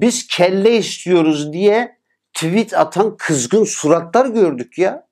Biz kelle istiyoruz diye tweet atan kızgın suratlar gördük ya.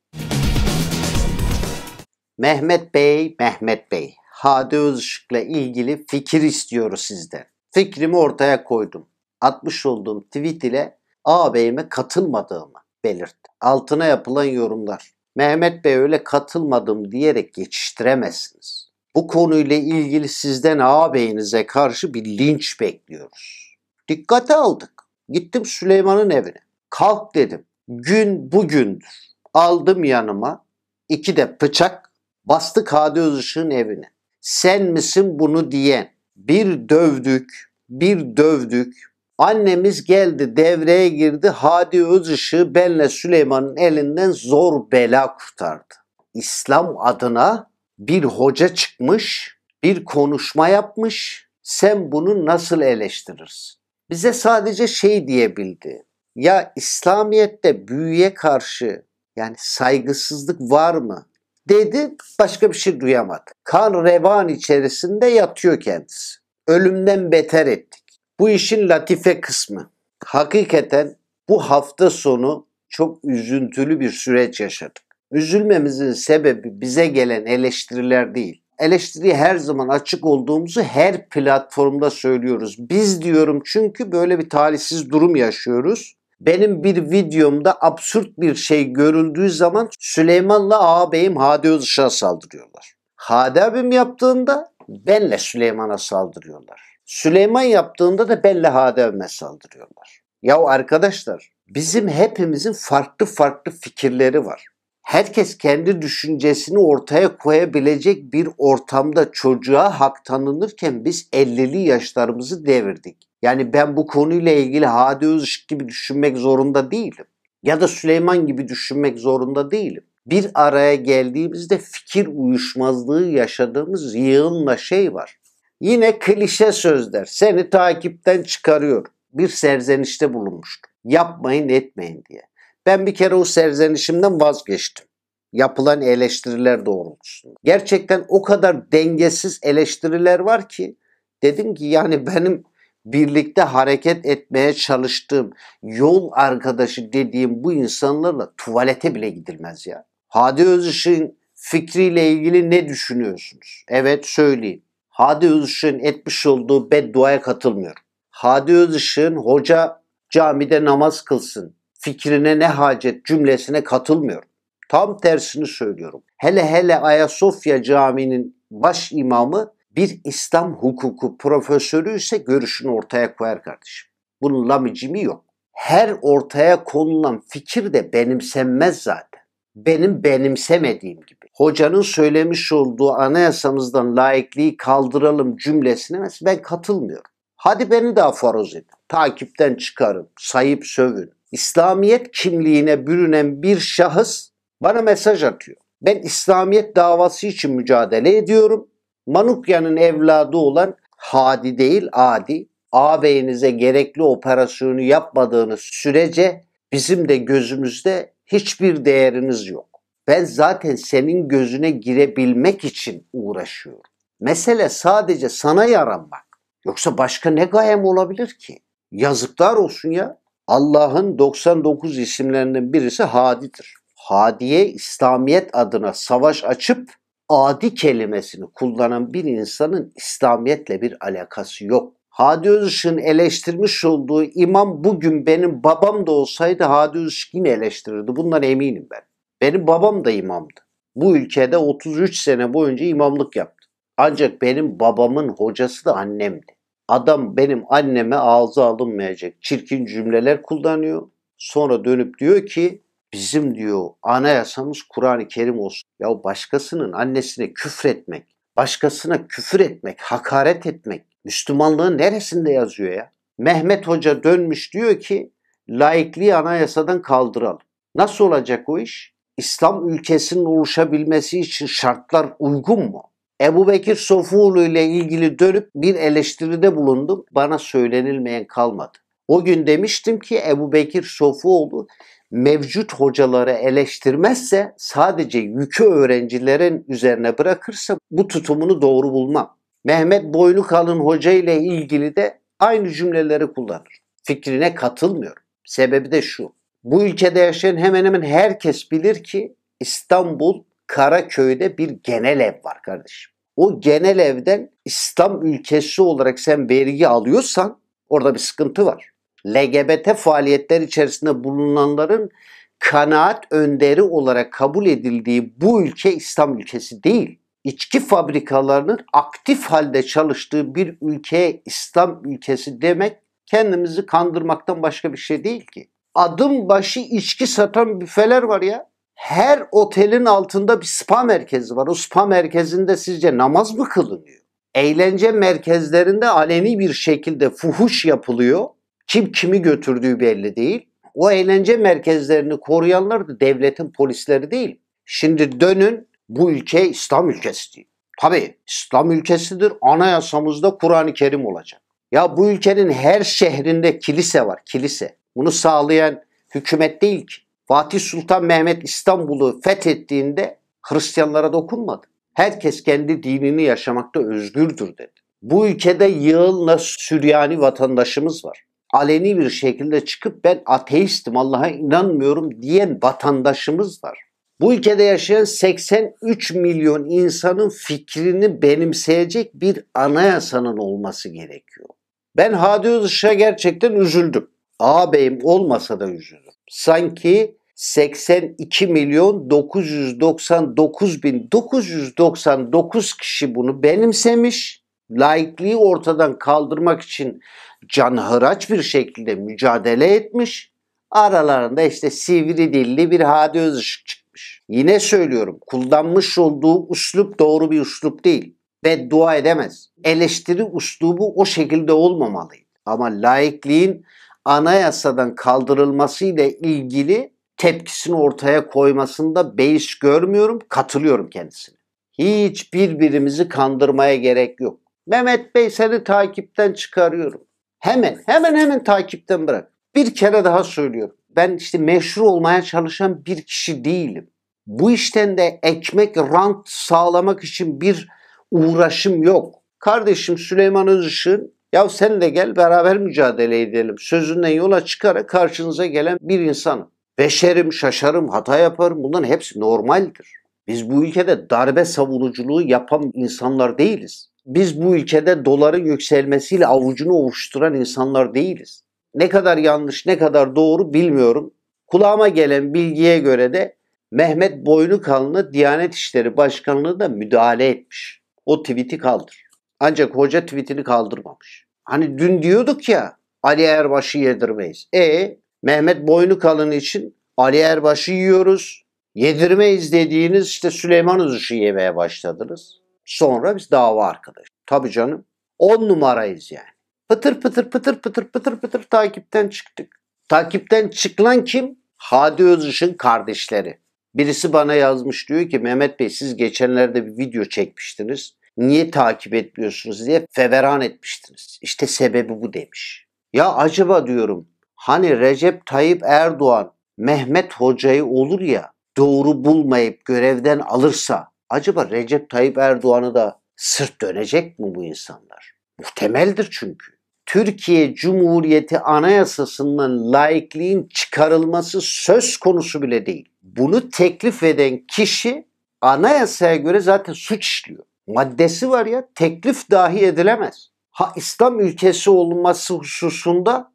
Mehmet Bey, Mehmet Bey. Hadi Özışık'la ilgili fikir istiyoruz sizden. Fikrimi ortaya koydum. Atmış olduğum tweet ile ağabeyime katılmadığımı belirtti. Altına yapılan yorumlar. Mehmet Bey öyle katılmadım diyerek geçiştiremezsiniz. Bu konuyla ilgili sizden ağabeyinize karşı bir linç bekliyoruz. Dikkate aldık. Gittim Süleyman'ın evine. Kalk dedim. Gün bugündür. Aldım yanıma iki de bıçak bastık Hadi Özışık'ın evine. Sen misin bunu diyen? Bir dövdük, bir dövdük. Annemiz geldi devreye girdi. Hadi Özışık'ı benle Süleyman'ın elinden zor bela kurtardı. İslam adına bir hoca çıkmış, bir konuşma yapmış. Sen bunu nasıl eleştirirsin? bize sadece şey diyebildi. Ya İslamiyet'te büyüye karşı yani saygısızlık var mı? Dedi başka bir şey duyamadı. Kan revan içerisinde yatıyor kendisi. Ölümden beter ettik. Bu işin latife kısmı. Hakikaten bu hafta sonu çok üzüntülü bir süreç yaşadık. Üzülmemizin sebebi bize gelen eleştiriler değil eleştiriye her zaman açık olduğumuzu her platformda söylüyoruz. Biz diyorum çünkü böyle bir talihsiz durum yaşıyoruz. Benim bir videomda absürt bir şey görüldüğü zaman Süleyman'la ağabeyim Hadi Özışık'a saldırıyorlar. Hadi abim yaptığında benle Süleyman'a saldırıyorlar. Süleyman yaptığında da benle Hadi abime saldırıyorlar. Ya arkadaşlar bizim hepimizin farklı farklı fikirleri var herkes kendi düşüncesini ortaya koyabilecek bir ortamda çocuğa hak tanınırken biz 50'li yaşlarımızı devirdik. Yani ben bu konuyla ilgili Hadi Özışık gibi düşünmek zorunda değilim. Ya da Süleyman gibi düşünmek zorunda değilim. Bir araya geldiğimizde fikir uyuşmazlığı yaşadığımız yığınla şey var. Yine klişe sözler seni takipten çıkarıyor. Bir serzenişte bulunmuştu. Yapmayın etmeyin diye. Ben bir kere o serzenişimden vazgeçtim. Yapılan eleştiriler doğrultusunda. Gerçekten o kadar dengesiz eleştiriler var ki dedim ki yani benim birlikte hareket etmeye çalıştığım, yol arkadaşı dediğim bu insanlarla tuvalete bile gidilmez ya. Hadi Özışık'ın fikriyle ilgili ne düşünüyorsunuz? Evet söyleyin. Hadi Özışık'ın etmiş olduğu bedduaya katılmıyorum. Hadi Özışık'ın hoca camide namaz kılsın, fikrine ne hacet cümlesine katılmıyorum. Tam tersini söylüyorum. Hele hele Ayasofya Camii'nin baş imamı bir İslam hukuku profesörü ise görüşünü ortaya koyar kardeşim. Bunun lamicimi yok. Her ortaya konulan fikir de benimsenmez zaten. Benim benimsemediğim gibi. Hocanın söylemiş olduğu anayasamızdan laikliği kaldıralım cümlesine ben katılmıyorum. Hadi beni daha faroz edin. Takipten çıkarın, sayıp sövün İslamiyet kimliğine bürünen bir şahıs bana mesaj atıyor. Ben İslamiyet davası için mücadele ediyorum. Manukya'nın evladı olan Hadi değil Adi, ağabeyinize gerekli operasyonu yapmadığınız sürece bizim de gözümüzde hiçbir değeriniz yok. Ben zaten senin gözüne girebilmek için uğraşıyorum. Mesele sadece sana yaranmak. Yoksa başka ne gayem olabilir ki? Yazıklar olsun ya. Allah'ın 99 isimlerinin birisi Hadi'dir. Hadi'ye İslamiyet adına savaş açıp adi kelimesini kullanan bir insanın İslamiyet'le bir alakası yok. Hadi Özışık'ın eleştirmiş olduğu imam bugün benim babam da olsaydı Hadi Özışık yine eleştirirdi. Bundan eminim ben. Benim babam da imamdı. Bu ülkede 33 sene boyunca imamlık yaptı. Ancak benim babamın hocası da annemdi. Adam benim anneme ağza alınmayacak çirkin cümleler kullanıyor. Sonra dönüp diyor ki bizim diyor anayasamız Kur'an-ı Kerim olsun. Ya başkasının annesine küfür etmek, başkasına küfür etmek, hakaret etmek Müslümanlığın neresinde yazıyor ya? Mehmet Hoca dönmüş diyor ki laikliği anayasadan kaldıralım. Nasıl olacak o iş? İslam ülkesinin oluşabilmesi için şartlar uygun mu? Ebu Bekir Sofuoğlu ile ilgili dönüp bir eleştiride bulundum. Bana söylenilmeyen kalmadı. O gün demiştim ki Ebu Bekir Sofuoğlu mevcut hocaları eleştirmezse sadece yükü öğrencilerin üzerine bırakırsa bu tutumunu doğru bulmam. Mehmet Boylukalın hoca ile ilgili de aynı cümleleri kullanır. Fikrine katılmıyorum. Sebebi de şu. Bu ülkede yaşayan hemen hemen herkes bilir ki İstanbul Karaköy'de bir genel ev var kardeşim. O genel evden İslam ülkesi olarak sen vergi alıyorsan orada bir sıkıntı var. LGBT faaliyetler içerisinde bulunanların kanaat önderi olarak kabul edildiği bu ülke İslam ülkesi değil. İçki fabrikalarının aktif halde çalıştığı bir ülkeye İslam ülkesi demek kendimizi kandırmaktan başka bir şey değil ki. Adım başı içki satan büfeler var ya her otelin altında bir spa merkezi var. O spa merkezinde sizce namaz mı kılınıyor? Eğlence merkezlerinde alemi bir şekilde fuhuş yapılıyor. Kim kimi götürdüğü belli değil. O eğlence merkezlerini koruyanlar da devletin polisleri değil. Şimdi dönün bu ülke İslam ülkesi değil. Tabii İslam ülkesidir. Anayasamızda Kur'an-ı Kerim olacak. Ya bu ülkenin her şehrinde kilise var, kilise. Bunu sağlayan hükümet değil ki. Fatih Sultan Mehmet İstanbul'u fethettiğinde Hristiyanlara dokunmadı. Herkes kendi dinini yaşamakta özgürdür dedi. Bu ülkede yığınla Süryani vatandaşımız var. Aleni bir şekilde çıkıp ben ateistim Allah'a inanmıyorum diyen vatandaşımız var. Bu ülkede yaşayan 83 milyon insanın fikrini benimseyecek bir anayasanın olması gerekiyor. Ben Hadi Özış'a gerçekten üzüldüm. Ağabeyim olmasa da üzüldüm. Sanki 82 milyon 999 bin 999 kişi bunu benimsemiş. Laikliği ortadan kaldırmak için canhıraç bir şekilde mücadele etmiş. Aralarında işte sivri dilli bir Hadi Özışık çıkmış. Yine söylüyorum kullanmış olduğu uslup doğru bir uslup değil. ve dua edemez. Eleştiri üslubu o şekilde olmamalıydı. Ama laikliğin anayasadan kaldırılmasıyla ilgili tepkisini ortaya koymasında beis görmüyorum, katılıyorum kendisine. Hiç birbirimizi kandırmaya gerek yok. Mehmet Bey seni takipten çıkarıyorum. Hemen, hemen hemen takipten bırak. Bir kere daha söylüyorum. Ben işte meşhur olmaya çalışan bir kişi değilim. Bu işten de ekmek, rant sağlamak için bir uğraşım yok. Kardeşim Süleyman Özışık'ın ya sen de gel beraber mücadele edelim sözünden yola çıkarak karşınıza gelen bir insanım. Beşerim, şaşarım, hata yaparım bunların hepsi normaldir. Biz bu ülkede darbe savunuculuğu yapan insanlar değiliz. Biz bu ülkede doların yükselmesiyle avucunu ovuşturan insanlar değiliz. Ne kadar yanlış, ne kadar doğru bilmiyorum. Kulağıma gelen bilgiye göre de Mehmet Boynukal'ını Diyanet İşleri Başkanlığı'na müdahale etmiş. O tweet'i kaldır. Ancak hoca tweetini kaldırmamış. Hani dün diyorduk ya Ali Erbaş'ı yedirmeyiz. E Mehmet boynu kalın için Ali Erbaş'ı yiyoruz. Yedirmeyiz dediğiniz işte Süleyman Uzuş'u yemeye başladınız. Sonra biz dava arkadaş. Tabii canım. On numarayız yani. Pıtır pıtır pıtır pıtır pıtır pıtır takipten çıktık. Takipten çıkılan kim? Hadi Özış'ın kardeşleri. Birisi bana yazmış diyor ki Mehmet Bey siz geçenlerde bir video çekmiştiniz. Niye takip etmiyorsunuz diye feveran etmiştiniz. İşte sebebi bu demiş. Ya acaba diyorum Hani Recep Tayyip Erdoğan Mehmet Hoca'yı olur ya doğru bulmayıp görevden alırsa acaba Recep Tayyip Erdoğan'ı da sırt dönecek mi bu insanlar? Muhtemeldir çünkü. Türkiye Cumhuriyeti Anayasasından laikliğin çıkarılması söz konusu bile değil. Bunu teklif eden kişi anayasaya göre zaten suç işliyor. Maddesi var ya teklif dahi edilemez. Ha İslam ülkesi olması hususunda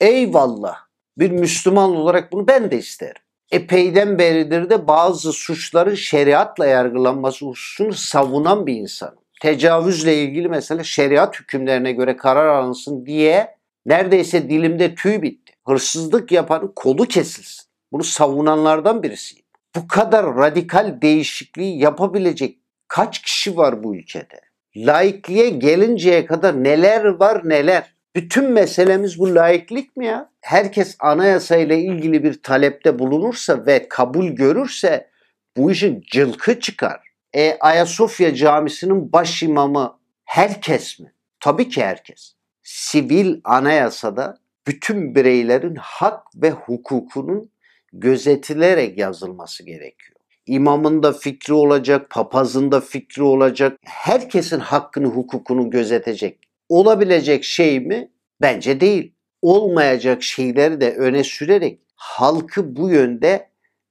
Eyvallah. Bir Müslüman olarak bunu ben de isterim. Epeyden beridir de bazı suçların şeriatla yargılanması hususunu savunan bir insanım. Tecavüzle ilgili mesela şeriat hükümlerine göre karar alınsın diye neredeyse dilimde tüy bitti. Hırsızlık yapanın kolu kesilsin. Bunu savunanlardan birisiyim. Bu kadar radikal değişikliği yapabilecek kaç kişi var bu ülkede? Laikliğe gelinceye kadar neler var neler. Bütün meselemiz bu laiklik mi ya? Herkes anayasayla ilgili bir talepte bulunursa ve kabul görürse bu işin cılkı çıkar. E, Ayasofya Camisi'nin baş imamı herkes mi? Tabii ki herkes. Sivil anayasada bütün bireylerin hak ve hukukunun gözetilerek yazılması gerekiyor. İmamın da fikri olacak, papazın da fikri olacak. Herkesin hakkını, hukukunu gözetecek olabilecek şey mi? Bence değil. Olmayacak şeyleri de öne sürerek halkı bu yönde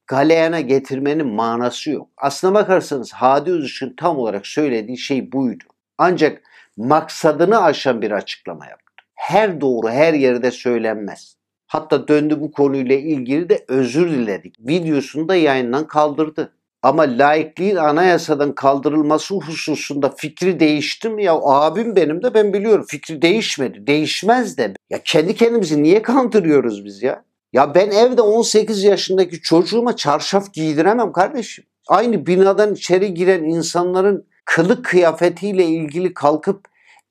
galeyana getirmenin manası yok. Aslına bakarsanız Hadi Uzuş'un tam olarak söylediği şey buydu. Ancak maksadını aşan bir açıklama yaptı. Her doğru her yerde söylenmez. Hatta döndü bu konuyla ilgili de özür diledik. Videosunu da yayından kaldırdı. Ama laikliğin anayasadan kaldırılması hususunda fikri değişti mi? Ya abim benim de ben biliyorum fikri değişmedi. Değişmez de. Ya kendi kendimizi niye kandırıyoruz biz ya? Ya ben evde 18 yaşındaki çocuğuma çarşaf giydiremem kardeşim. Aynı binadan içeri giren insanların kılık kıyafetiyle ilgili kalkıp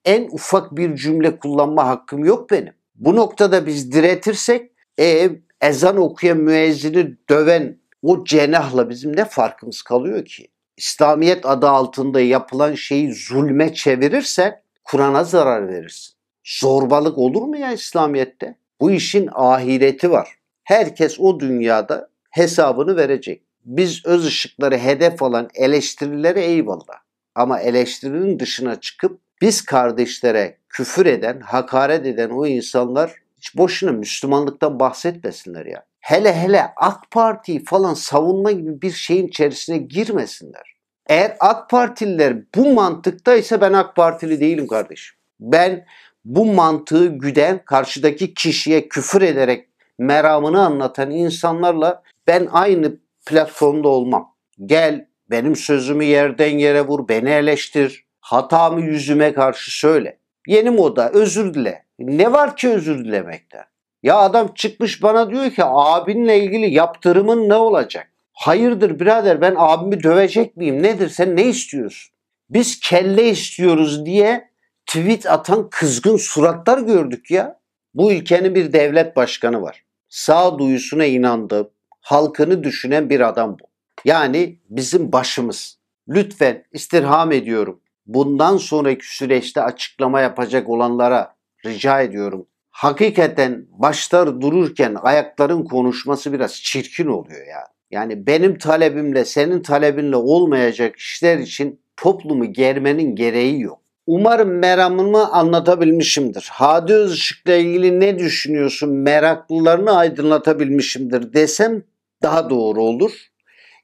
en ufak bir cümle kullanma hakkım yok benim. Bu noktada biz diretirsek e, ezan okuyan müezzini döven o cenahla bizim ne farkımız kalıyor ki? İslamiyet adı altında yapılan şeyi zulme çevirirsen Kur'an'a zarar verirsin. Zorbalık olur mu ya İslamiyet'te? Bu işin ahireti var. Herkes o dünyada hesabını verecek. Biz öz ışıkları hedef alan eleştirilere eyvallah. Ama eleştirinin dışına çıkıp biz kardeşlere küfür eden, hakaret eden o insanlar hiç boşuna Müslümanlıktan bahsetmesinler ya. Hele hele AK Parti'yi falan savunma gibi bir şeyin içerisine girmesinler. Eğer AK Partililer bu mantıktaysa ben AK Partili değilim kardeşim. Ben bu mantığı güden karşıdaki kişiye küfür ederek meramını anlatan insanlarla ben aynı platformda olmam. Gel benim sözümü yerden yere vur, beni eleştir, hatamı yüzüme karşı söyle. Yeni moda özür dile. Ne var ki özür dilemekte? Ya adam çıkmış bana diyor ki abinle ilgili yaptırımın ne olacak? Hayırdır birader ben abimi dövecek miyim? Nedir sen ne istiyorsun? Biz kelle istiyoruz diye tweet atan kızgın suratlar gördük ya. Bu ülkenin bir devlet başkanı var. Sağ duyusuna inandığı, halkını düşünen bir adam bu. Yani bizim başımız. Lütfen istirham ediyorum bundan sonraki süreçte açıklama yapacak olanlara rica ediyorum. Hakikaten başlar dururken ayakların konuşması biraz çirkin oluyor ya. Yani benim talebimle senin talebinle olmayacak işler için toplumu germenin gereği yok. Umarım meramımı anlatabilmişimdir. Hadi Özışık'la ilgili ne düşünüyorsun meraklılarını aydınlatabilmişimdir desem daha doğru olur.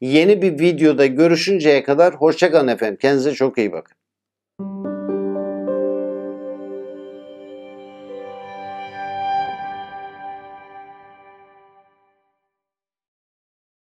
Yeni bir videoda görüşünceye kadar hoşçakalın efendim. Kendinize çok iyi bakın.